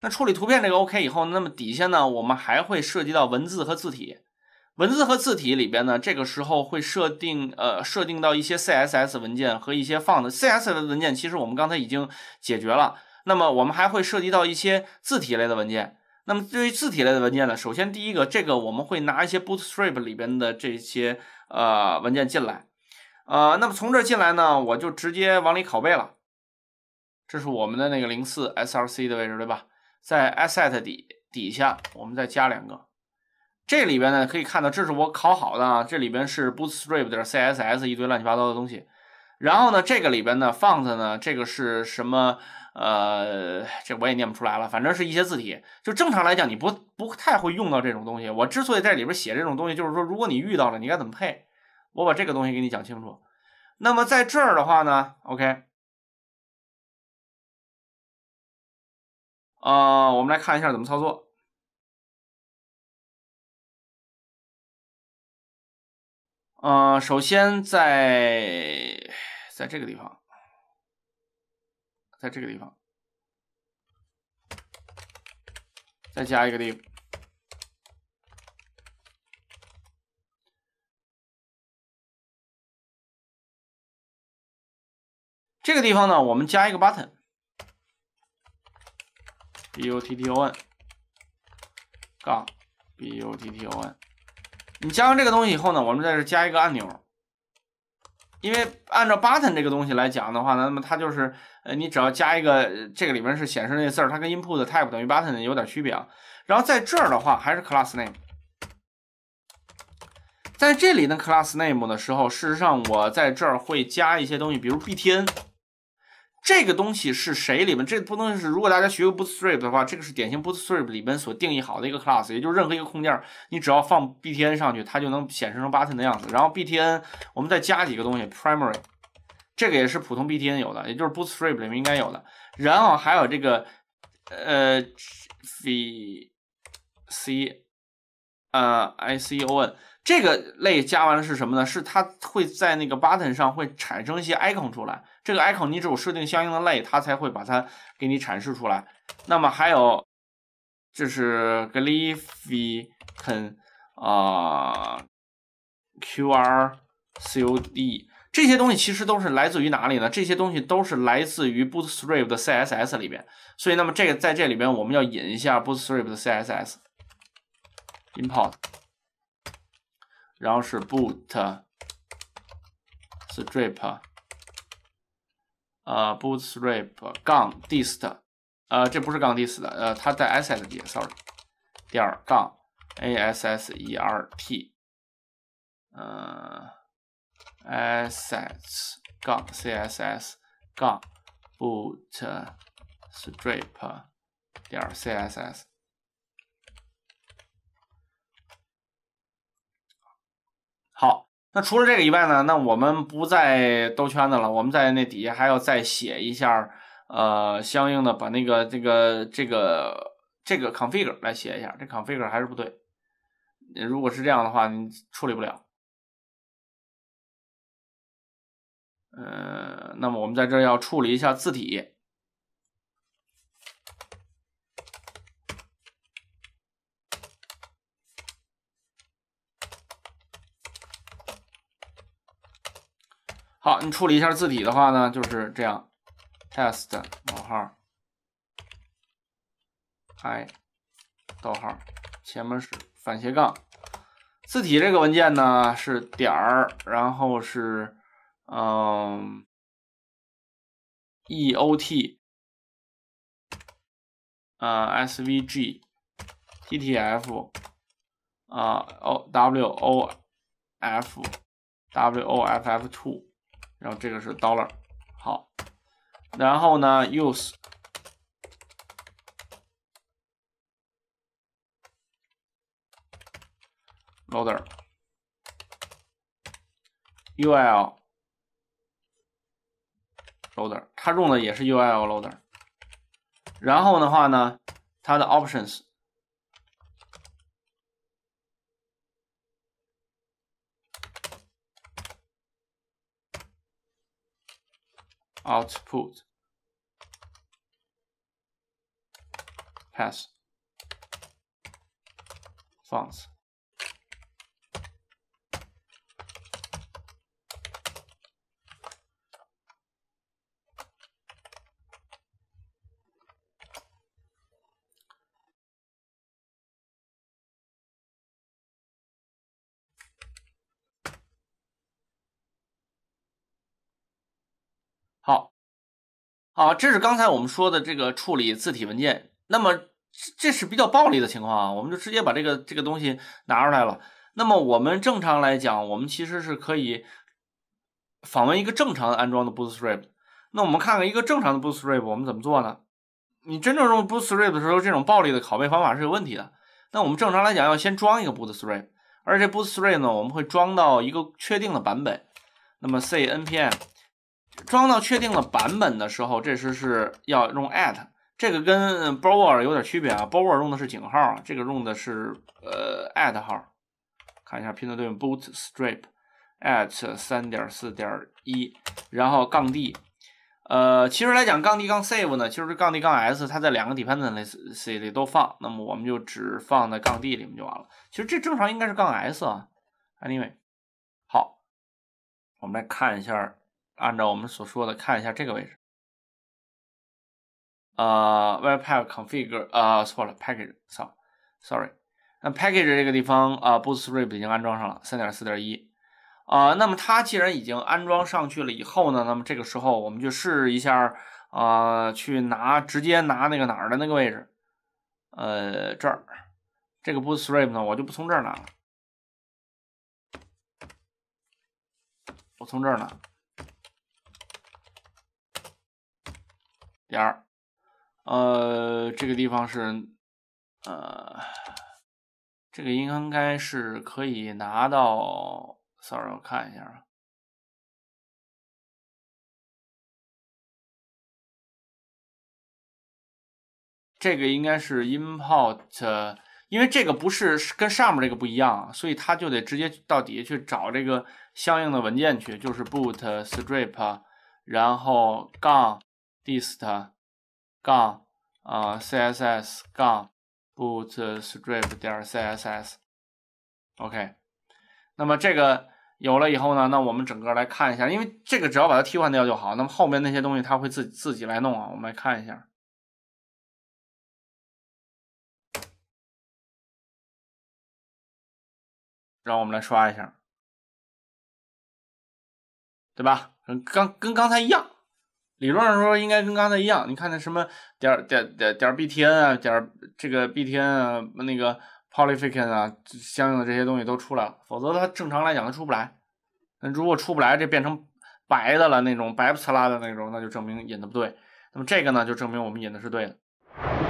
那处理图片这个 OK 以后，那么底下呢，我们还会涉及到文字和字体。文字和字体里边呢，这个时候会设定呃，设定到一些 CSS 文件和一些放的 CSS 文件。其实我们刚才已经解决了。那么我们还会涉及到一些字体类的文件。那么对于字体类的文件呢，首先第一个，这个我们会拿一些 Bootstrap 里边的这些呃文件进来。呃，那么从这进来呢，我就直接往里拷贝了。这是我们的那个零四 SRC 的位置，对吧？在 asset 底底下，我们再加两个。这里边呢，可以看到这是我拷好的啊。这里边是 bootstrap 点 CSS 一堆乱七八糟的东西。然后呢，这个里边呢，f o n t 呢，这个是什么？呃，这我也念不出来了，反正是一些字体。就正常来讲，你不不太会用到这种东西。我之所以在里边写这种东西，就是说，如果你遇到了，你该怎么配？我把这个东西给你讲清楚。那么在这儿的话呢，OK。啊，我们来看一下怎么操作。啊，首先在在这个地方，在这个地方，再加一个地方。这个地方呢，我们加一个 button。button 杠 button，你加完这个东西以后呢，我们在这加一个按钮。因为按照 button 这个东西来讲的话呢，那么它就是呃，你只要加一个，这个里面是显示那字儿，它跟 input type 等于 button 有点区别啊。然后在这儿的话，还是 class name。在这里的 class name 的时候，事实上我在这儿会加一些东西，比如 btn。这个东西是谁里面？这不能是，如果大家学过 Bootstrap 的话，这个是典型 Bootstrap 里面所定义好的一个 class，也就是任何一个控件，你只要放 btn 上去，它就能显示成 button 的样子。然后 btn 我们再加几个东西，primary，这个也是普通 btn 有的，也就是 Bootstrap 里面应该有的。然后还有这个呃，c，呃，icon。这个类加完了是什么呢？是它会在那个 button 上会产生一些 icon 出来。这个 icon 你只有设定相应的类，它才会把它给你展示出来。那么还有就是 glyph icon 啊，QR code 这些东西其实都是来自于哪里呢？这些东西都是来自于 Bootstrap 的 CSS 里边。所以那么这个在这里边我们要引一下 Bootstrap 的 CSS，import。然后是 b o o t s t r i p 呃 b o o t s t r i p 杠 dist，呃，这不是杠 dist 的，呃，它在 assets，sorry，点杠 assert，嗯，assets 杠 CSS 杠 b o o t s t r i p 点 CSS。好，那除了这个以外呢？那我们不再兜圈子了。我们在那底下还要再写一下，呃，相应的把那个这个这个这个 config 来写一下。这 config 还是不对。如果是这样的话，你处理不了。呃，那么我们在这要处理一下字体。好，你处理一下字体的话呢，就是这样：test 冒号 i 逗号前面是反斜杠，字体这个文件呢是点儿，然后是嗯 eot 啊 svg，ttf 啊 o w o f w o f f two。然后这个是 dollar，好，然后呢 use loader U L loader，它用的也是 U L loader，然后的话呢，它的 options。output. Pass. Fonts. 好，好，这是刚才我们说的这个处理字体文件。那么，这是比较暴力的情况啊，我们就直接把这个这个东西拿出来了。那么，我们正常来讲，我们其实是可以访问一个正常的安装的 b o o t s t r a p 那我们看看一个正常的 b o o t s t r a p 我们怎么做呢？你真正用 b o o t s t r a p 的时候，这种暴力的拷贝方法是有问题的。那我们正常来讲，要先装一个 b o o t s t r a p 而且 b o o t s t r a p 呢，我们会装到一个确定的版本，那么 C NPM。装到确定的版本的时候，这时是要用 at，这个跟 bower 有点区别啊，bower 用的是井号啊，这个用的是呃 at 号。看一下，拼多多用 bootstrap at 三点四点一，然后杠 d，呃，其实来讲杠 d 杠 save 呢，其实杠 d 杠 s 它在两个 dependency c 都放，那么我们就只放在杠 d 里面就完了。其实这正常应该是杠 s 啊，anyway，好，我们来看一下。按照我们所说的，看一下这个位置。呃 w e b a p k config 啊，错了，package，sorry，那 package 这个地方啊 b o o t s t r a p 已经安装上了三点四点一。啊，那么它既然已经安装上去了以后呢，那么这个时候我们就试一下啊，去拿直接拿那个哪儿的那个位置，呃，这儿，这个 b o o t s t r a p 呢，我就不从这儿拿了，我从这儿拿。点儿，呃，这个地方是，呃，这个应该是可以拿到。Sorry，我看一下啊，这个应该是 input，因为这个不是跟上面这个不一样，所以他就得直接到底下去找这个相应的文件去，就是 b o o t s t r i p 然后杠。dist/ 杠啊 css/ 杠 bootstrap 点 css，OK，那么这个有了以后呢，那我们整个来看一下，因为这个只要把它替换掉就好，那么后面那些东西它会自自己来弄啊，我们来看一下，让我们来刷一下，对吧？刚跟刚才一样。理论上说应该跟刚才一样，你看那什么点儿点儿点儿 BTN 啊，点儿这个 BTN 啊，那个 p o l y p h a n 啊，相应的这些东西都出来了，否则它正常来讲它出不来。那如果出不来，这变成白的了，那种白不呲啦的那种，那就证明引的不对。那么这个呢，就证明我们引的是对的。